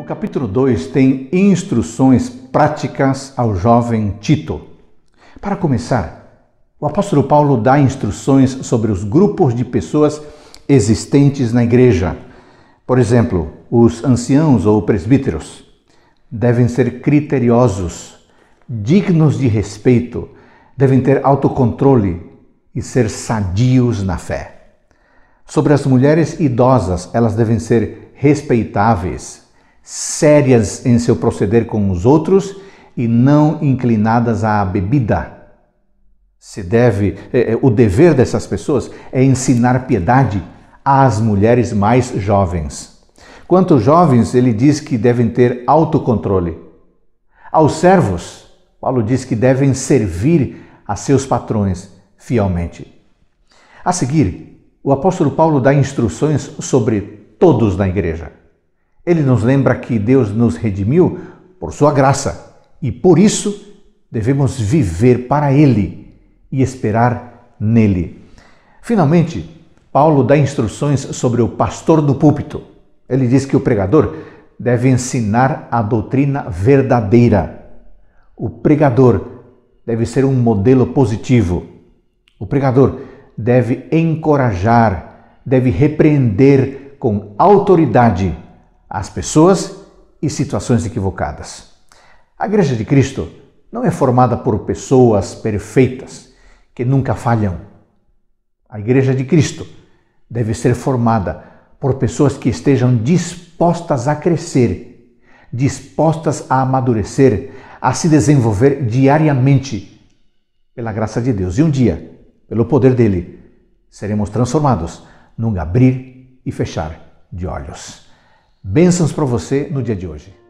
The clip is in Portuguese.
O capítulo 2 tem instruções práticas ao jovem Tito. Para começar, o apóstolo Paulo dá instruções sobre os grupos de pessoas existentes na igreja. Por exemplo, os anciãos ou presbíteros devem ser criteriosos, dignos de respeito, devem ter autocontrole e ser sadios na fé. Sobre as mulheres idosas, elas devem ser respeitáveis, sérias em seu proceder com os outros e não inclinadas à bebida. Se deve, é, é o dever dessas pessoas é ensinar piedade às mulheres mais jovens. Quanto aos jovens, ele diz que devem ter autocontrole. Aos servos, Paulo diz que devem servir a seus patrões fielmente. A seguir, o apóstolo Paulo dá instruções sobre todos na igreja. Ele nos lembra que Deus nos redimiu por sua graça e por isso devemos viver para Ele e esperar nele. Finalmente, Paulo dá instruções sobre o pastor do púlpito. Ele diz que o pregador deve ensinar a doutrina verdadeira. O pregador deve ser um modelo positivo. O pregador deve encorajar, deve repreender com autoridade às pessoas e situações equivocadas. A Igreja de Cristo não é formada por pessoas perfeitas que nunca falham. A Igreja de Cristo deve ser formada por pessoas que estejam dispostas a crescer, dispostas a amadurecer, a se desenvolver diariamente pela graça de Deus. E um dia, pelo poder dele, seremos transformados num abrir e fechar de olhos. Bênçãos para você no dia de hoje.